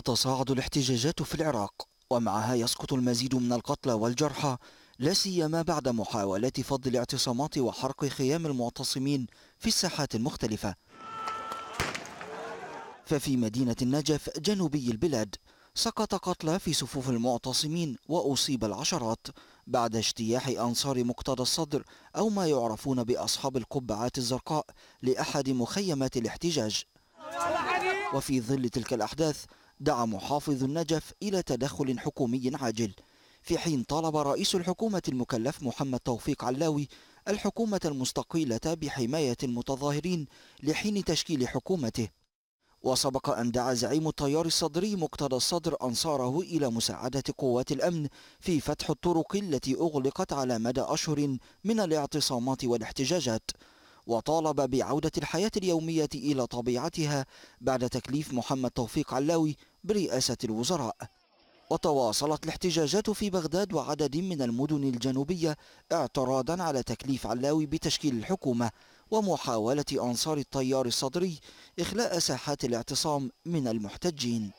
تتصاعد الاحتجاجات في العراق ومعها يسقط المزيد من القتلى والجرحى لا سيما بعد محاولات فض الاعتصامات وحرق خيام المعتصمين في الساحات المختلفة ففي مدينة النجف جنوبي البلاد سقط قتلى في صفوف المعتصمين وأصيب العشرات بعد اجتياح أنصار مقتدى الصدر أو ما يعرفون بأصحاب القبعات الزرقاء لأحد مخيمات الاحتجاج وفي ظل تلك الأحداث دعا محافظ النجف إلى تدخل حكومي عاجل في حين طالب رئيس الحكومة المكلف محمد توفيق علاوي الحكومة المستقيلة بحماية المتظاهرين لحين تشكيل حكومته وسبق أن دعا زعيم التيار الصدري مقتدى الصدر أنصاره إلى مساعدة قوات الأمن في فتح الطرق التي أغلقت على مدى أشهر من الاعتصامات والاحتجاجات وطالب بعودة الحياة اليومية إلى طبيعتها بعد تكليف محمد توفيق علاوي برئاسة الوزراء وتواصلت الاحتجاجات في بغداد وعدد من المدن الجنوبية اعتراضا على تكليف علاوي بتشكيل الحكومة ومحاولة أنصار التيار الصدري إخلاء ساحات الاعتصام من المحتجين